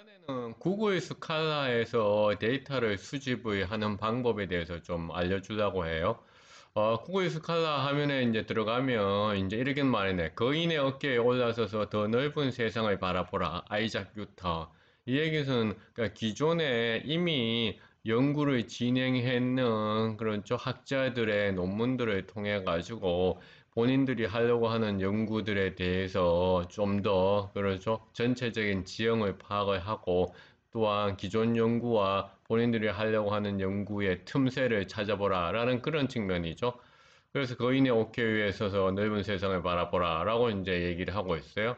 이번에는 구글 스칼라에서 데이터를 수집하는 방법에 대해서 좀 알려주려고 해요. 어, 구글 스칼라 화면에 이제 들어가면 이제 이렇게 말이네. 거인의 그 어깨에 올라서서 더 넓은 세상을 바라보라. 아이작 유터. 이 얘기는 그러니까 기존에 이미 연구를 진행했는 그런 쪽 학자들의 논문들을 통해 가지고 본인들이 하려고 하는 연구들에 대해서 좀 더 그렇죠 전체적인 지형을 파악을 하고 또한 기존 연구와 본인들이 하려고 하는 연구의 틈새를 찾아보라 라는 그런 측면이죠. 그래서 거인의 그 오케 위에 서서 넓은 세상을 바라보라 라고 이제 얘기를 하고 있어요.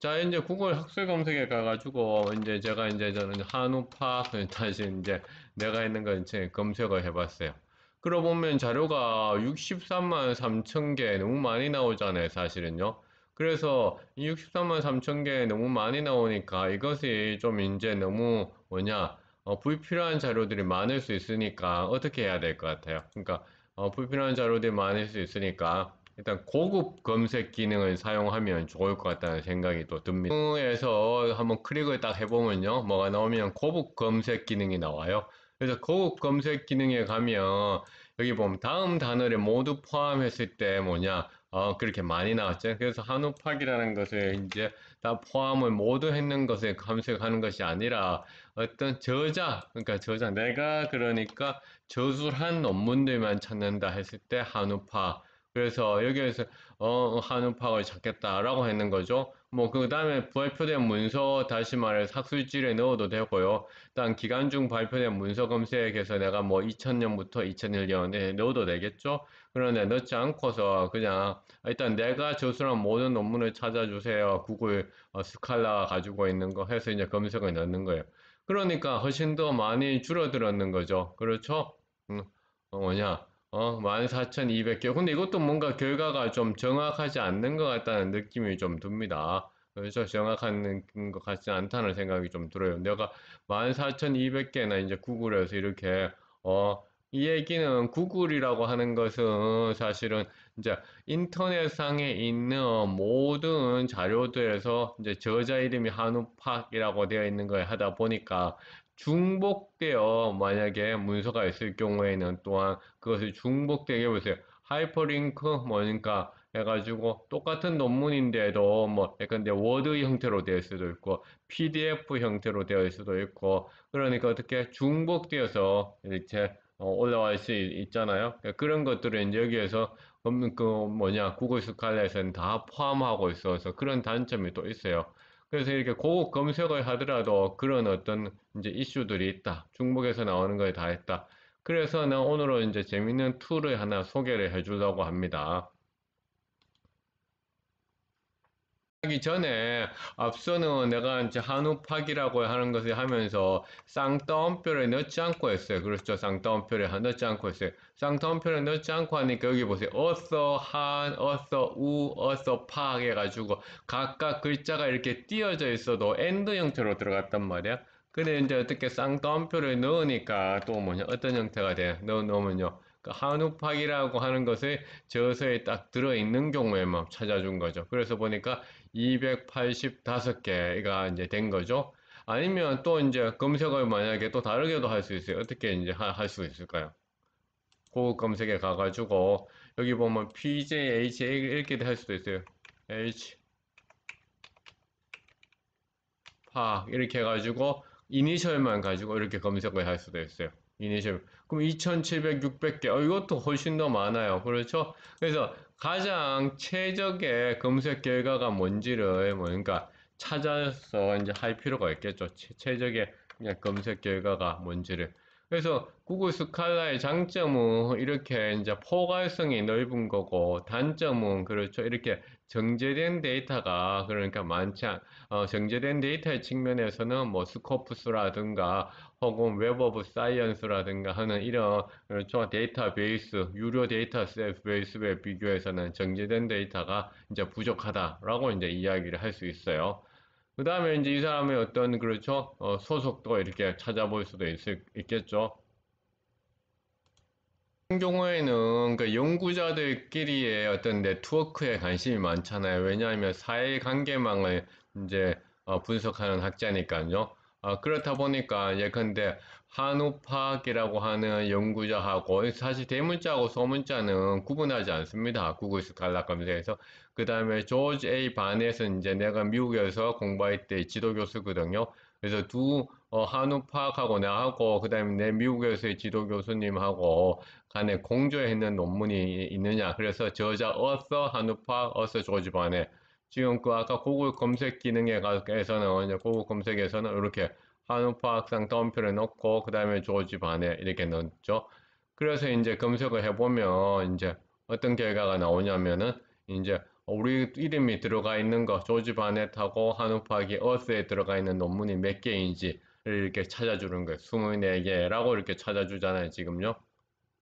자, 이제 구글 학술 검색에 가가지고, 이제 제가 이제 저는 한우파, 다시 이제 내가 있는 건이 검색을 해봤어요. 그러 보면 자료가 63만 3천 개 너무 많이 나오잖아요, 사실은요. 그래서 이 63만 3천 개 너무 많이 나오니까 이것이 좀 이제 너무 뭐냐, 어, 불필요한 자료들이 많을 수 있으니까 어떻게 해야 될 것 같아요. 그러니까 어, 불필요한 자료들이 많을 수 있으니까 일단 고급 검색 기능을 사용하면 좋을 것 같다는 생각이 또 듭니다. 그 에서 한번 클릭을 딱 해보면요. 뭐가 나오면 고급 검색 기능이 나와요. 그래서 고급 검색 기능에 가면 여기 보면 다음 단어를 모두 포함했을 때 뭐냐 어, 그렇게 많이 나왔죠. 그래서 한우팍이라는 것을 이제 다 포함을 모두 했는 것을 감색하는 것이 아니라 어떤 저자, 그러니까 저자, 내가 그러니까 저술한 논문들만 찾는다 했을 때 한우팍. 그래서 여기에서 어, 한우팍을 찾겠다라고 했는 거죠. 뭐그 다음에 발표된 문서 다시 말해 학술지를 넣어도 되고요. 일단 기간 중 발표된 문서 검색에서 내가 뭐 2000년부터 2001년에 넣어도 되겠죠. 그런데 넣지 않고서 그냥 일단 내가 저술한 모든 논문을 찾아주세요. 구글 어, 스칼라 가지고 있는 거 해서 이제 검색을 넣는 거예요. 그러니까 훨씬 더 많이 줄어들었는 거죠. 그렇죠? 음, 어, 뭐냐 어, 14,200개. 근데 이것도 뭔가 결과가 좀 정확하지 않는 것 같다는 느낌이 좀 듭니다. 그래서 정확한 것 같지 않다는 생각이 좀 들어요. 내가 14,200개나 이제 구글에서 이렇게, 어, 이 얘기는 구글이라고 하는 것은 사실은 이제 인터넷상에 있는 모든 자료들에서 이제 저자 이름이 한우팍이라고 되어 있는 거에 하다 보니까 중복되어 만약에 문서가 있을 경우에는 또한 그것을 중복되게 보세요. 하이퍼링크 뭐니까 해가지고 똑같은 논문인데도 뭐 약간 내 워드 형태로 될 수도 있고 PDF 형태로 되어 있을 수도 있고 그러니까 어떻게 중복되어서 이렇게 어, 올라갈수 있잖아요. 그 그런 것들은 여기에서 음, 그 뭐냐 구글 스칼렛은 다 포함하고 있어서 그런 단점이 또 있어요. 그래서 이렇게 고급 검색을 하더라도 그런 어떤 이제 이슈들이 있다. 중국에서 나오는 거에 다 했다. 그래서 나 오늘은 이제 재밌는 툴을 하나 소개를 해주려고 합니다. 하기 전에 앞서는 내가 이제 한우팍이라고 하는 것을 하면서 쌍따옴표를 넣지 않고 했어요. 그렇죠. 쌍따옴표를 넣지 않고 했어요. 쌍따옴표를 넣지 않고 하니까 여기 보세요. 어서 한, 어서 우, 어서 팍 해가지고 각각 글자가 이렇게 띄어져 있어도 엔드 형태로 들어갔단 말이야. 근데 이제 어떻게 쌍따옴표를 넣으니까 또 뭐냐 어떤 형태가 돼? 넣어 놓으면요. 그 한우팍이라고 하는 것을 저서에 딱 들어있는 경우에만 찾아준 거죠. 그래서 보니까 285개가 이제 된 거죠. 아니면 또 이제 검색을 만약에 또 다르게도 할 수 있어요. 어떻게 이제 할 수 있을까요? 고급 검색에 가가지고 여기 보면 PJH 이렇게 할 수도 있어요. H 팍 이렇게 해가지고 이니셜만 가지고 이렇게 검색을 할 수도 있어요. 이니셜 그럼 2,700, 600개. 어, 이것도 훨씬 더 많아요. 그렇죠? 그래서 가장 최적의 검색 결과가 뭔지를 뭔가 뭐, 그러니까 찾아서 이제 할 필요가 있겠죠. 최적의 그냥 검색 결과가 뭔지를. 그래서 구글 스칼라의 장점은 이렇게 이제 포괄성이 넓은 거고 단점은 그렇죠. 이렇게 정제된 데이터가 그러니까 많지 않, 어, 정제된 데이터의 측면에서는 뭐 스코프스라든가 혹은 웹 오브 사이언스라든가 하는 이런 그렇죠. 데이터베이스, 유료 데이터셋 베이스에 비교해서는 정제된 데이터가 이제 부족하다라고 이제 이야기를 할 수 있어요. 그 다음에 이제 이 사람의 어떤 그렇죠 어, 소속도 이렇게 찾아볼 수도 있을, 있겠죠. 이은 경우에는 그 연구자들끼리의 어떤 네트워크에 관심이 많잖아요. 왜냐하면 사회 관계망을 이제 어, 분석하는 학자니까요. 어, 그렇다 보니까 예컨대 한우파학이라고 하는 연구자하고 사실 대문자하고 소문자는 구분하지 않습니다. 구글 스칼라 검색에서 그 다음에 조지 A 반에서는 이제 내가 미국에서 공부할 때 지도교수거든요. 그래서 두 어, 한우 파악하고 나하고 그 다음에 내 미국에서의 지도교수님하고 간에 공조했는 논문이 있느냐. 그래서 저자 어서 한우 파악 어서 조지 반에 지금 그 아까 구글 검색 기능에 가서는 이 구글 검색에서는 이렇게 한우 파악상 덤표를 넣고 그 다음에 조지 반에 이렇게 넣었죠. 그래서 이제 검색을 해보면 이제 어떤 결과가 나오냐면은 이제 어, 우리 이름이 들어가 있는 거, 조지 바넷하고 한우파기 어스에 들어가 있는 논문이 몇 개인지를 이렇게 찾아주는 거예요. 24개라고 이렇게 찾아주잖아요, 지금요.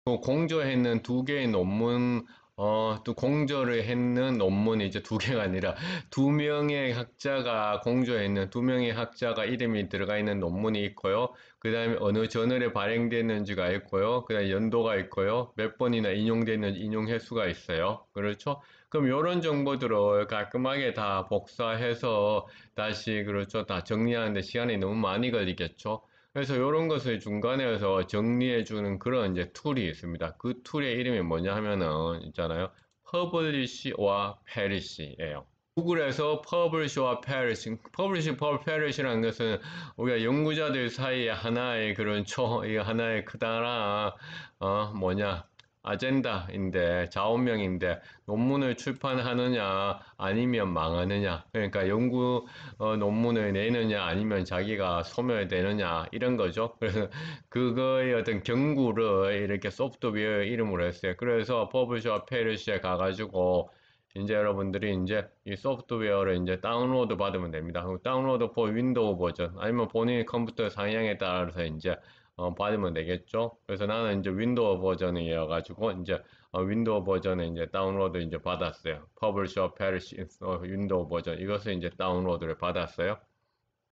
또공조했는두 그 개의 논문, 어, 또공조를 했는 논문이 이제 두 개가 아니라 두 명의 학자가 공저했는 두 명의 학자가 이름이 들어가 있는 논문이 있고요. 그 다음에 어느 저널에 발행됐는지가 있고요. 그 다음에 연도가 있고요. 몇 번이나 인용됐는지 인용 횟수가 있어요. 그렇죠? 그럼 이런 정보들을 깔끔하게 다 복사해서 다시 그렇죠. 다 정리하는데 시간이 너무 많이 걸리겠죠. 그래서 이런 것을 중간에서 정리해주는 그런 이제 툴이 있습니다. 그 툴의 이름이 뭐냐 하면은 있잖아요. 퍼블리시와 페리시예요. 구글에서 퍼블리시와 페리시, 퍼블리시, 퍼블리시라는 것은 우리가 연구자들 사이에 하나의 그런 초, 이 하나의 크다라어 뭐냐 아젠다인데 자원명인데 논문을 출판하느냐 아니면 망하느냐 그러니까 연구 어, 논문을 내느냐 아니면 자기가 소멸되느냐 이런 거죠 그래서 그거의 어떤 경구를 이렇게 소프트웨어 이름으로 했어요 그래서 버블쇼 페르시에 가가지고 이제 여러분들이 이제 이 소프트웨어를 이제 다운로드 받으면 됩니다 다운로드 포 윈도우 버전 아니면 본인 컴퓨터 상향에 따라서 이제 어, 받으면 되겠죠. 그래서 나는 이제 윈도우 버전이어가지고 이제 어, 윈도우 버전에 이제 다운로드 이제 받았어요. 퍼블셔 페 i 시 윈도우 버전 이것을 이제 다운로드를 받았어요.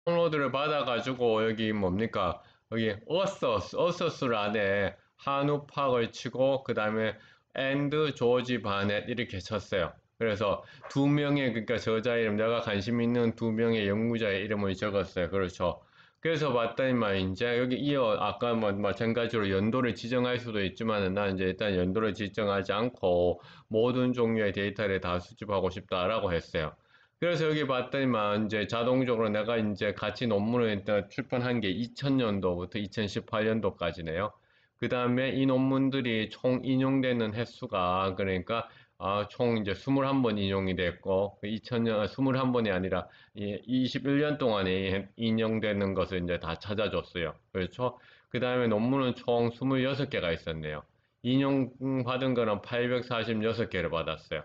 다운로드를 받아가지고 여기 뭡니까 여기 어서스 어서스란에 한우팍을 치고 그 다음에 앤드 조지 바넷 이렇게 쳤어요. 그래서 두 명의 그러니까 저자 이름 내가 관심 있는 두 명의 연구자의 이름을 적었어요. 그렇죠. 그래서 봤더니 만 이제 여기 이어 아까 뭐 마찬가지로 뭐 연도를 지정할 수도 있지만은 난 이제 일단 연도를 지정하지 않고 모든 종류의 데이터를 다 수집하고 싶다라고 했어요. 그래서 여기 봤더니만 이제 자동적으로 내가 이제 같이 논문을 일단 출판한 게 2000년도부터 2018년도까지네요. 그 다음에 이 논문들이 총 인용되는 횟수가 그러니까 어, 총 이제 21번 인용이 됐고 2000년 그 21번이 아, 아니라 21년 동안에 인용되는 것을 이제 다 찾아줬어요. 그렇죠? 그 다음에 논문은 총 26개가 있었네요. 인용받은 거는 846개를 받았어요.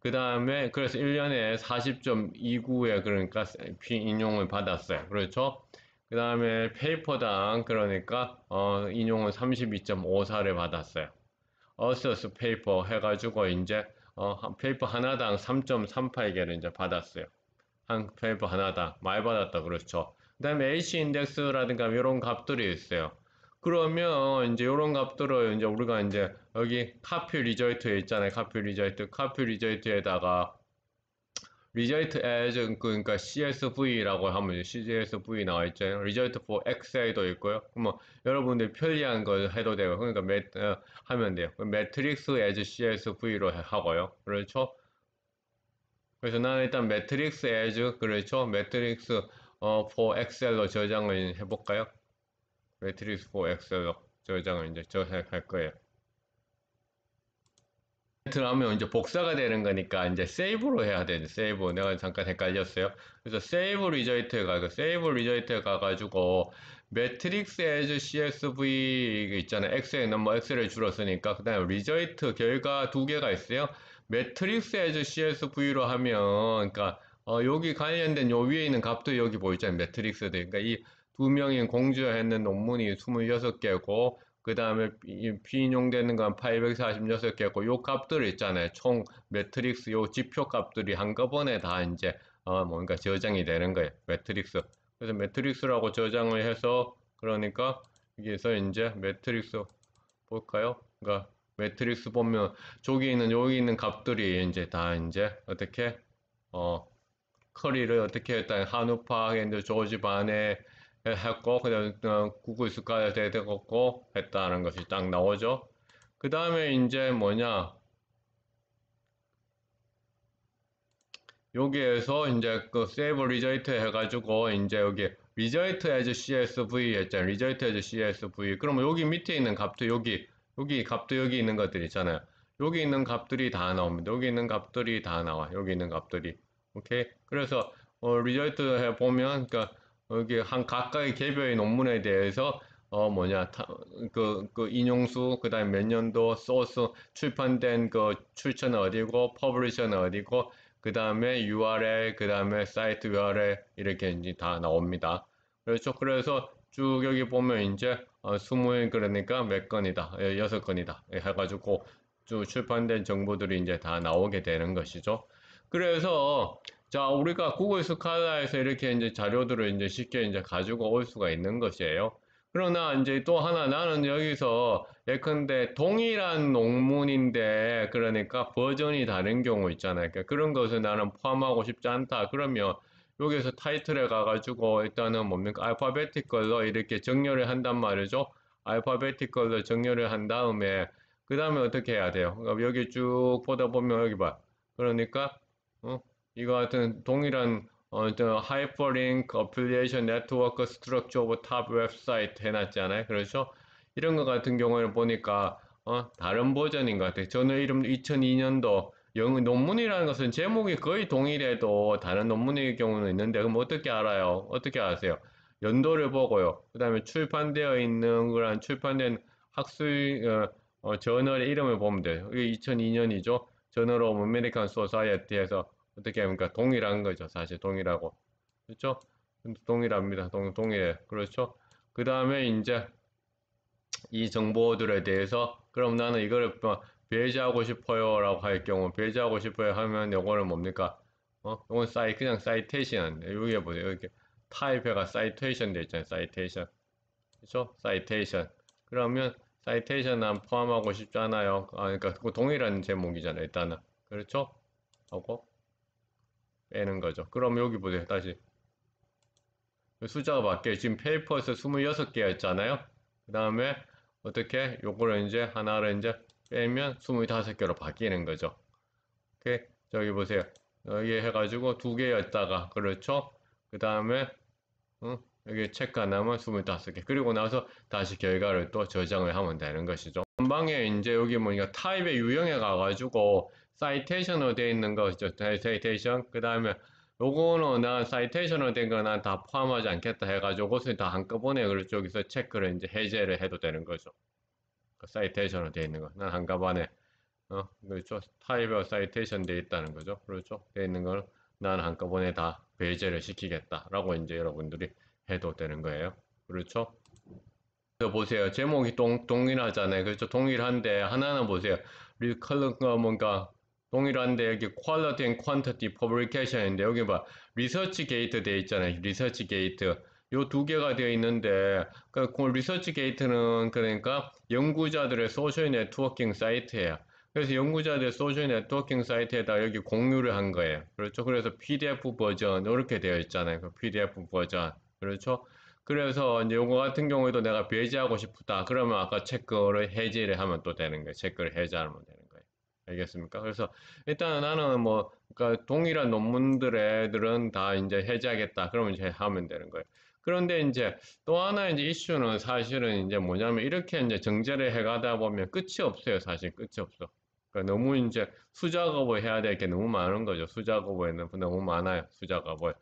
그 다음에 그래서 1년에 4 0 2 9에 그러니까 그 인용을 받았어요. 그렇죠? 그 다음에 페이퍼당 그러니까 어, 인용은 32.54를 받았어요. 어서스 페이퍼 해가지고 이제 어, 페이퍼 하나당 3.38개를 이제 받았어요. 한 페이퍼 하나당 많이 받았다 그렇죠. 그 다음에 AC 인덱스라든가 이런 값들이 있어요. 그러면 이제 이런 값들을 이제 우리가 이제 여기 카피 리저이트에 있잖아요. 카피 리저이트, 카피 리저이트에다가 result as 그, 그러니까 CSV라고 하면 CSV 나와 있잖아요. result for XI도 있고요. 그러 여러분들 편리한 걸 해도 되고 그러니까 매, 어, 하면 돼요. 매트릭스 as CSV로 하고요. 그렇죠? 그래서 나는 일단 매트릭스 as 그렇죠? 매트릭스 어, for Excel로 저장을 해볼까요? 매트릭스 for Excel로 저장을 이제 저장할 거예요. 들어가면 이제 복사가 되는 거니까 이제 세이브로 해야 돼. 세이브. 내가 잠깐 헷갈렸어요. 그래서 세이브 리저이트에 가. 그 세이브 리저이트에 가가지고 매트릭스 에즈 CSV 있잖아요. x 셀 넘버 엑셀을 줄었으니까 그다음에 리저이트 결과 두 개가 있어요. 매트릭스 에즈 CSV로 하면 그러니까 어, 여기 관련된 요 위에 있는 값도 여기 보이잖아요. 매트릭스들. 그러니까 이 두 명인 공주였는 논문이 26개고 그 다음에 비인용되는 건8 4 6개고요 값들 있잖아요. 총 매트릭스 요 지표 값들이 한꺼번에 다 이제 어 뭔가 저장이 되는 거예요. 매트릭스. 그래서 매트릭스라고 저장을 해서 그러니까 여기에서 이제 매트릭스 볼까요? 그러니까 매트릭스 보면 저기 있는 여기 있는 값들이 이제 다 이제 어떻게 어 커리를 어떻게 했다 한우파, 조지 반에 했고 그냥, 그냥 구글 스카에 되었고 했다는 것이 딱 나오죠. 그 다음에 이제 뭐냐 여기에서 이제 그 세이브 리저이트 해가지고 이제 여기 리저이트 as csv 했잖아요. 리저이트 as csv 그러면 여기 밑에 있는 값도 여기 여기 값도 여기 있는 것들 있잖아요. 여기 있는 값들이 다 나옵니다. 여기 있는 값들이 다 나와. 여기 있는 값들이 오케이. 그래서 어, 리저이트 해 보면 그러니까 여기 한 각각의 개별의 논문에 대해서 어 뭐냐 타, 그, 그 인용수 그 다음에 몇 년도 소스 출판된 그 출처는 어디고 퍼블리셔는 어디고 그 다음에 URL 그 다음에 사이트 URL 이렇게 이제 다 나옵니다 그렇죠 그래서 쭉 여기 보면 이제 어, 20 그러니까 몇 건이다 예, 여섯 건이다 예, 해가지고 쭉 출판된 정보들이 이제 다 나오게 되는 것이죠 그래서 자, 우리가 구글 스칼라에서 이렇게 이제 자료들을 이제 쉽게 이제 가지고 올 수가 있는 것이에요. 그러나 이제 또 하나 나는 여기서 예컨대 동일한 논문인데 그러니까 버전이 다른 경우 있잖아요. 그러니까 그런 것을 나는 포함하고 싶지 않다. 그러면 여기서 타이틀에 가가지고 일단은 뭡니까 알파베티컬로 이렇게 정렬을 한단 말이죠. 알파베티컬로 정렬을 한 다음에 그 다음에 어떻게 해야 돼요? 그러니까 여기 쭉 보다 보면 여기 봐. 그러니까 이거 같은 동일한 어, the hyperlink affiliation n e t w 해놨잖아요 그렇죠? 이런 것 같은 경우에 보니까 어, 다른 버전인 것 같아요. 저는 이름 2002년도 영, 논문이라는 것은 제목이 거의 동일해도 다른 논문의 경우는 있는데 그럼 어떻게 알아요? 어떻게 아세요? 연도를 보고요. 그 다음에 출판되어 있는 거랑 출판된 학술 어, 어, 저널의 이름을 보면 돼요. 이게 2002년이죠. 저널 오브 메리칸 소사이어티에서 어떻게 하면 니까 그러니까 동일한 거죠. 사실 동일하고. 그렇죠? 동일합니다. 동, 동일해. 그렇죠? 그 다음에 이제 이 정보들에 대해서 그럼 나는 이거를 뭐 배제하고 싶어요 라고 할 경우 배제하고 싶어요 하면 요거는 뭡니까? 어? 요건 사이 그냥 사이테이션 여기 보세요. 이렇게 타입해가 사이테이션 되어 있잖아요. 사이테이션. 그렇죠? 사이테이션. 그러면 사이테이션 난 포함하고 싶잖아요. 아, 그러니까 그 동일한 제목이잖아요. 일단은. 그렇죠? 하고 빼는 거죠. 그럼 여기 보세요. 다시. 숫자가 바뀌어요. 지금 페이퍼에서 26개였잖아요. 그 다음에 어떻게 요거를 이제 하나를 이제 빼면 25개로 바뀌는 거죠. 오케이. 저기 보세요. 여기 해가지고 두 개였다가, 그렇죠? 그 다음에, 응? 여기 체크 하나면 25개. 그리고 나서 다시 결과를 또 저장을 하면 되는 것이죠. 전방에 이제 여기 뭐니까 타입의 유형에 가가지고 사이테이션으로 되어 있는 것이죠 사이테이션. 그 다음에 요거는 난 사이테이션으로 된거난다 포함하지 않겠다 해가지고 그것을 다 한꺼번에 그쪽에서 체크를 이제 해제를 해도 되는 거죠. 그 사이테이션으로 되어 있는 거. 난 한꺼번에. 어, 그렇죠. 타입별 사이테이션 되어 있다는 거죠. 그렇죠. 되어 있는 거는 난 한꺼번에 다 배제를 시키겠다라고 이제 여러분들이 해도 되는 거예요. 그렇죠. 그 보세요. 제목이 동, 동일하잖아요. 그렇죠. 동일한데 하나는 보세요. 리컬가 뭔가 동일한데 여기 quality and quantity publication인데 여기 봐 리서치 게이트 되어 있잖아요 리서치 게이트 요두 개가 되어 있는데 그러니까 리서치 게이트는 그러니까 연구자들의 소셜 네트워킹 사이트예요 그래서 연구자들 의 소셜 네트워킹 사이트에다 여기 공유를 한 거예요 그렇죠 그래서 PDF 버전 이렇게 되어 있잖아요 그 PDF 버전 그렇죠 그래서 이제 요거 같은 경우에도 내가 배제하고 싶다 그러면 아까 체크를 해제를 하면 또 되는 거예요 체크를 해제하면 되는 거예요 알겠습니까? 그래서 일단 나는 뭐 그러니까 동일한 논문들애들은 다 이제 해제하겠다. 그러면 이제 하면 되는 거예요. 그런데 이제 또 하나 이제 이슈는 사실은 이제 뭐냐면 이렇게 이제 정제를 해가다 보면 끝이 없어요. 사실 끝이 없어. 그러니까 너무 이제 수작업을 해야 될 게 너무 많은 거죠. 수작업에는 너무 많아요. 수작업을.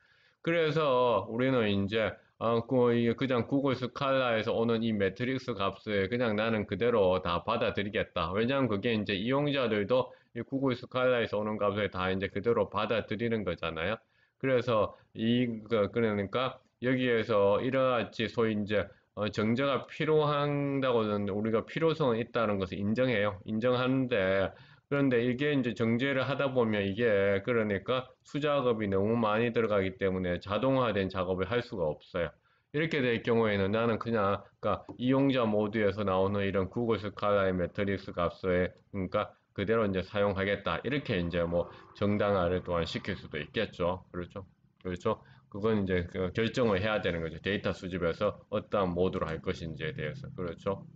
그래서 우리는 이제 어, 그, 냥 구글 스칼라에서 오는 이 매트릭스 값을 그냥 나는 그대로 다 받아들이겠다. 왜냐하면 그게 이제 이용자들도 이 구글 스칼라에서 오는 값을 다 이제 그대로 받아들이는 거잖아요. 그래서 이, 그, 그러니까 여기에서 이러같이 소위 이제 어, 정자가 필요한다고는 우리가 필요성은 있다는 것을 인정해요. 인정하는데 그런데 이게 이제 정제를 하다 보면 이게 그러니까 수작업이 너무 많이 들어가기 때문에 자동화된 작업을 할 수가 없어요. 이렇게 될 경우에는 나는 그냥 그러니까 이용자 모드에서 나오는 이런 구글 스칼라의 매트릭스 값에 그러니까 그대로 이제 사용하겠다. 이렇게 이제 뭐 정당화를 또한 시킬 수도 있겠죠. 그렇죠. 그렇죠. 그건 이제 그 결정을 해야 되는 거죠. 데이터 수집에서 어떠한 모드로 할 것인지에 대해서. 그렇죠.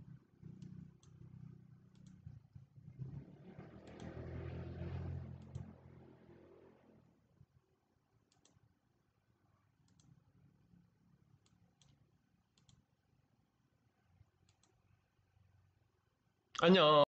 안녕.